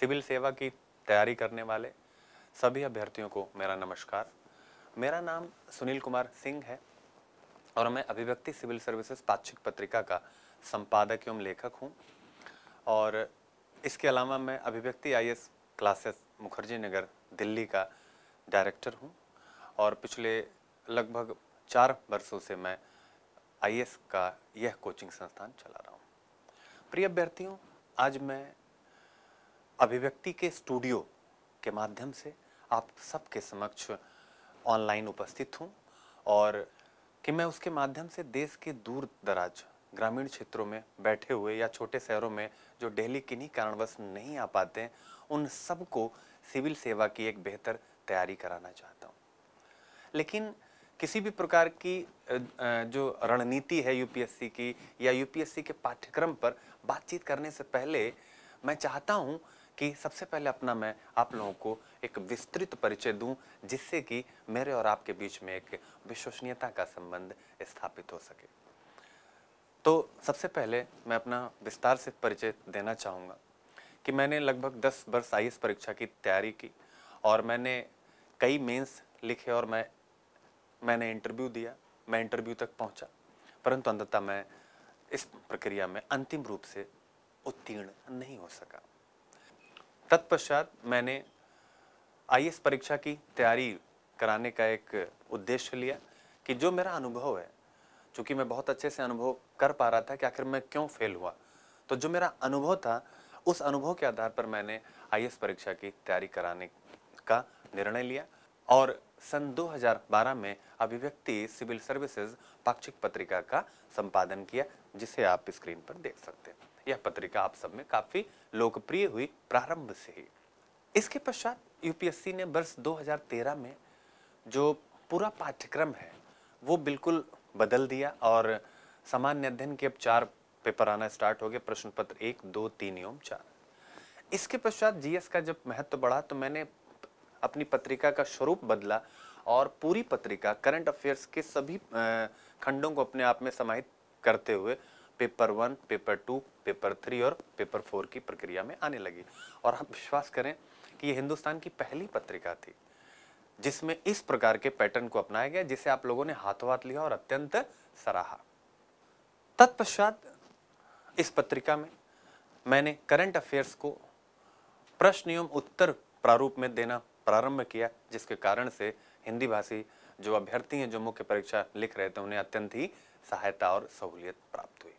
civil सेवा की तैयारी करने वाले सभी अभ्यर्थियों को मेरा नमस्कार मेरा नाम सुनील कुमार सिंह है और मैं अभिव्यक्ति सिविल सर्विसेज पाक्षिक पत्रिका का संपादक एवं लेखक हूँ और इसके अलावा मैं Abhivyakti I S classes Mukherjee Nagar Delhi का डायरेक्टर हूँ और पिछले लगभग चार वर्षों से मैं आई का यह कोचिंग संस्थान चला रहा हूँ प्रिय अभ्यर्थियों आज मैं अभिव्यक्ति के स्टूडियो के माध्यम से आप सबके समक्ष ऑनलाइन उपस्थित हूँ और कि मैं उसके माध्यम से देश के दूर दराज ग्रामीण क्षेत्रों में बैठे हुए या छोटे शहरों में जो डेली किन्हीं कारणवश नहीं आ पाते हैं उन सबको सिविल सेवा की एक बेहतर तैयारी कराना चाहता हूँ लेकिन किसी भी प्रकार की जो रणनीति है यूपीएससी की या यूपीएससी के पाठ्यक्रम पर बातचीत करने से पहले मैं चाहता हूँ कि सबसे पहले अपना मैं आप लोगों को एक विस्तृत परिचय दूं जिससे कि मेरे और आपके बीच में एक विश्वसनीयता का संबंध स्थापित हो सके तो सबसे पहले मैं अपना विस्तार से परिचय देना चाहूँगा कि मैंने लगभग दस वर्ष आई परीक्षा की तैयारी की और मैंने कई मेंस लिखे और मैं मैंने इंटरव्यू दिया मैं इंटरव्यू तक पहुंचा परंतु अंततः मैं इस प्रक्रिया में अंतिम रूप से उत्तीर्ण नहीं हो सका तत्पश्चात मैंने आई परीक्षा की तैयारी कराने का एक उद्देश्य लिया कि जो मेरा अनुभव है चूँकि मैं बहुत अच्छे से अनुभव कर पा रहा था कि आखिर मैं क्यों फेल हुआ तो जो मेरा अनुभव था उस अनुभव के आधार पर मैंने आई परीक्षा की तैयारी कराने का निर्णय लिया और सन 2012 में अभिव्यक्ति सिविल सर्विसेज पाक्षिक पत्रिका का संपादन किया जिसे आप स्क्रीन पर देख सकते हैं यह पत्रिका आप सब में काफ़ी लोकप्रिय हुई प्रारंभ से ही इसके पश्चात यूपीएससी ने वर्ष 2013 में जो पूरा पाठ्यक्रम है वो बिल्कुल बदल दिया और सामान्य अध्ययन के अब चार पेपर आना स्टार्ट हो गए प्रश्न पत्र एक दो तीन एवं चार इसके पश्चात जीएस का जब महत्व तो बढ़ा तो मैंने अपनी पत्रिका का स्वरूप बदला और पूरी पत्रिका करंट अफेयर्स के सभी खंडों को अपने आप में समाहित करते हुए paper one paper two paper three और पेपर फोर की प्रक्रिया में आने लगी और आप विश्वास करें कि ये हिंदुस्तान की पहली पत्रिका थी जिसमें इस प्रकार के पैटर्न को अपनाया गया जिसे आप लोगों ने हाथों हाथ लिया और अत्यंत सराहा तत्पश्चात इस पत्रिका में मैंने करंट अफेयर्स को प्रश्न एवं उत्तर प्रारूप में देना प्रारंभ किया जिसके कारण से हिंदी भाषी जो अभ्यर्थी हैं जो मुख्य परीक्षा लिख रहे थे उन्हें अत्यंत ही सहायता और सहूलियत प्राप्त हुई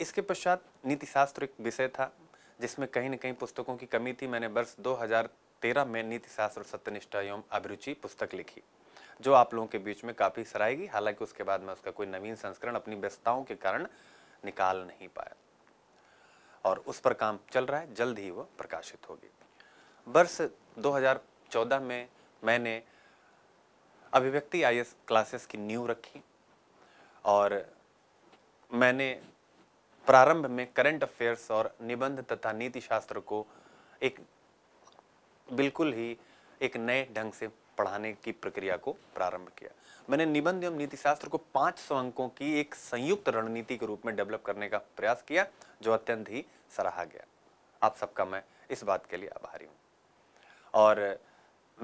इसके पश्चात नीतिशास्त्र एक विषय था जिसमें कहीं न कहीं पुस्तकों की कमी थी मैंने वर्ष 2013 में नीतिशास्त्र सत्यनिष्ठा एवं अभिरुचि पुस्तक लिखी जो आप लोगों के बीच में काफ़ी सराएगी हालांकि उसके बाद मैं उसका कोई नवीन संस्करण अपनी व्यस्तताओं के कारण निकाल नहीं पाया और उस पर काम चल रहा है जल्द ही वह प्रकाशित होगी वर्ष 2014 में मैंने अभिव्यक्ति आई क्लासेस की न्यू रखी और मैंने प्रारंभ में करंट अफेयर्स और निबंध तथा नीति शास्त्र को एक बिल्कुल ही एक नए ढंग से पढ़ाने की प्रक्रिया को प्रारंभ किया मैंने निबंध एवं नीति शास्त्र को 500 अंकों की एक संयुक्त रणनीति के रूप में डेवलप करने का प्रयास किया जो अत्यंत ही सराहा गया आप सबका मैं इस बात के लिए आभारी हूँ और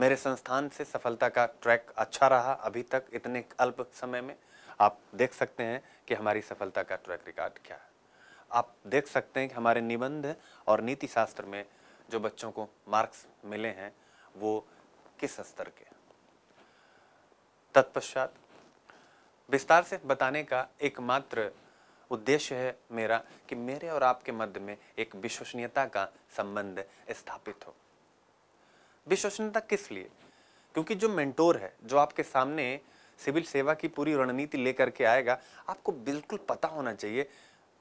मेरे संस्थान से सफलता का ट्रैक अच्छा रहा अभी तक इतने अल्प समय में आप देख सकते हैं कि हमारी सफलता का ट्रैक रिकॉर्ड क्या है आप देख सकते हैं कि हमारे निबंध और नीति शास्त्र में जो बच्चों को मार्क्स मिले हैं वो किस स्तर के तत्पश्चात विस्तार से बताने का एकमात्र उद्देश्य है मेरा कि मेरे और आपके मध्य में एक विश्वसनीयता का संबंध स्थापित हो विश्वसनीयता किस लिए क्योंकि जो मेंटोर है जो आपके सामने सिविल सेवा की पूरी रणनीति लेकर के आएगा आपको बिल्कुल पता होना चाहिए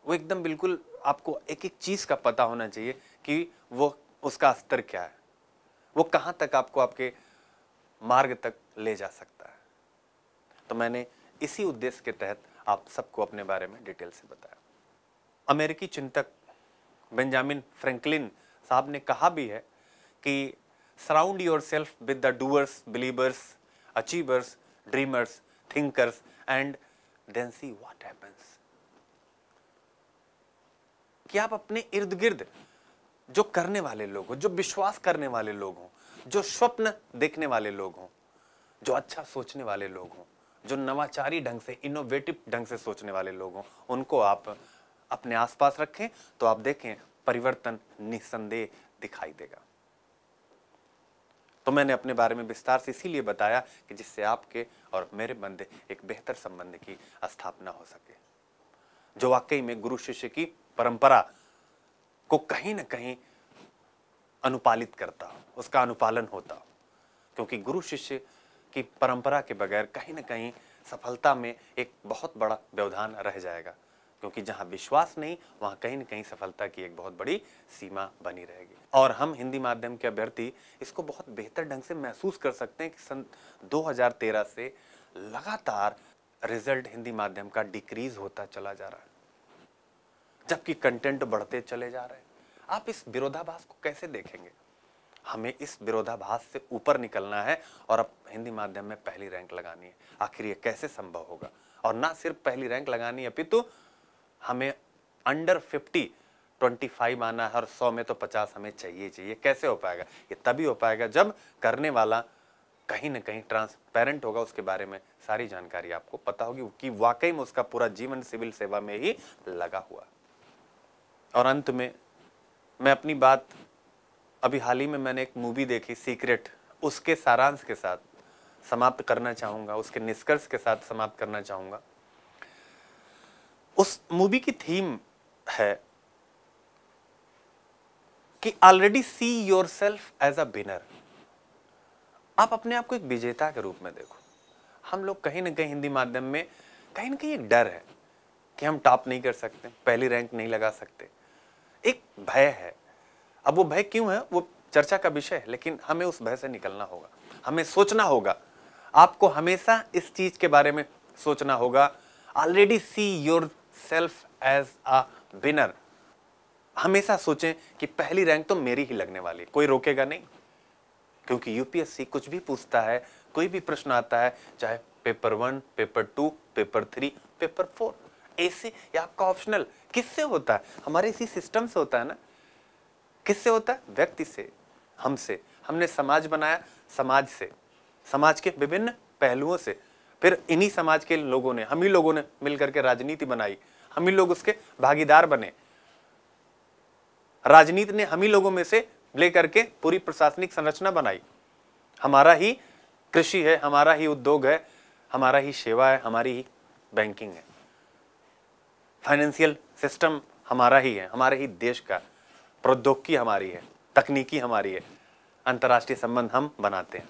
वो एकदम बिल्कुल आपको एक एक चीज़ का पता होना चाहिए कि वो उसका स्तर क्या है वो कहाँ तक आपको आपके मार्ग तक ले जा सकता है तो मैंने इसी उद्देश्य के तहत आप सबको अपने बारे में डिटेल से बताया अमेरिकी चिंतक बेंजामिन फ्रैंकलिन साहब ने कहा भी है कि surround yourself with the doers believers achievers dreamers thinkers and then see what happens कि आप अपने इर्द गिर्द जो करने वाले लोग हो जो विश्वास करने वाले लोग हों जो स्वप्न देखने वाले लोग हों जो अच्छा सोचने वाले लोग हों जो नवाचारी ढंग से इनोवेटिव ढंग से सोचने वाले लोग हों उनको आप अपने आसपास रखें तो आप देखें परिवर्तन निसंदेह दिखाई देगा तो मैंने अपने बारे में विस्तार से इसीलिए बताया कि जिससे आपके और मेरे बंदे एक बेहतर संबंध की स्थापना हो सके जो वाकई में गुरु शिष्य की परंपरा को कहीं ना कहीं अनुपालित करता उसका अनुपालन होता क्योंकि गुरु शिष्य की परंपरा के बगैर कहीं ना कहीं सफलता में एक बहुत बड़ा व्यवधान रह जाएगा क्योंकि जहाँ विश्वास नहीं वहाँ कहीं ना कहीं सफलता की एक बहुत बड़ी सीमा बनी रहेगी और हम हिंदी माध्यम के अभ्यर्थी इसको बहुत बेहतर ढंग से महसूस कर सकते हैं कि सन 2013 से लगातार रिजल्ट हिंदी माध्यम का डिक्रीज होता चला जा रहा है जबकि कंटेंट बढ़ते चले जा रहे हैं आप इस विरोधाभास को कैसे देखेंगे हमें इस विरोधाभास से ऊपर निकलना है और अब हिंदी माध्यम में पहली रैंक लगानी है आखिर ये कैसे संभव होगा और ना सिर्फ पहली रैंक लगानी है अपितु तो हमें अंडर फिफ्टी ट्वेंटी फाइव आना है और सौ में तो पचास हमें चाहिए चाहिए कैसे हो पाएगा ये तभी हो पाएगा जब करने वाला कहीं ना कहीं ट्रांसपेरेंट होगा उसके बारे में सारी जानकारी आपको पता होगी कि वाकई में उसका पूरा जीवन सिविल सेवा में ही लगा हुआ और अंत में मैं अपनी बात अभी हाल ही में मैंने एक मूवी देखी सीक्रेट उसके सारांश के साथ समाप्त करना चाहूँगा उसके निष्कर्ष के साथ समाप्त करना चाहूँगा उस मूवी की थीम है कि already see yourself as a winner आप अपने आप को एक विजेता के रूप में देखो हम लोग कहीं ना कहीं हिंदी माध्यम में कहीं ना कहीं एक डर है कि हम टॉप नहीं कर सकते पहली रैंक नहीं लगा सकते एक भय है अब वो भय क्यों है वो चर्चा का विषय है लेकिन हमें उस भय से निकलना होगा हमें सोचना होगा आपको हमेशा इस चीज के बारे में सोचना होगा already see yourself as a winner हमेशा सोचें कि पहली रैंक तो मेरी ही लगने वाली है कोई रोकेगा नहीं क्योंकि यूपीएससी कुछ भी पूछता है कोई भी प्रश्न आता है चाहे paper one paper two paper three paper four ऐसे या आपका ऑप्शनल किससे होता है हमारे इसी सिस्टम से होता है ना किससे होता है व्यक्ति से हमसे हमने समाज बनाया समाज से समाज के विभिन्न पहलुओं से फिर इन्हीं समाज के लोगों ने हम ही लोगों ने मिलकर के राजनीति बनाई हम ही लोग उसके भागीदार बने राजनीति ने हम ही लोगों में से लेकर के पूरी प्रशासनिक संरचना बनाई हमारा ही कृषि है हमारा ही उद्योग है हमारा ही सेवा है हमारी ही बैंकिंग है फाइनेंशियल सिस्टम हमारा ही है हमारे ही देश का प्रौद्योगिकी हमारी है तकनीकी हमारी है अंतर्राष्ट्रीय संबंध हम बनाते हैं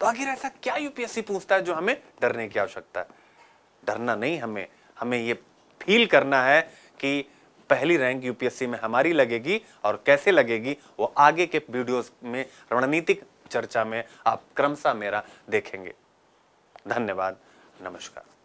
तो आखिर ऐसा क्या यूपीएससी पूछता है जो हमें डरने की आवश्यकता है डरना नहीं हमें हमें ये फील करना है कि पहली रैंक यूपीएससी में हमारी लगेगी और कैसे लगेगी वो आगे के वीडियोस में रणनीतिक चर्चा में आप क्रमशः मेरा देखेंगे धन्यवाद नमस्कार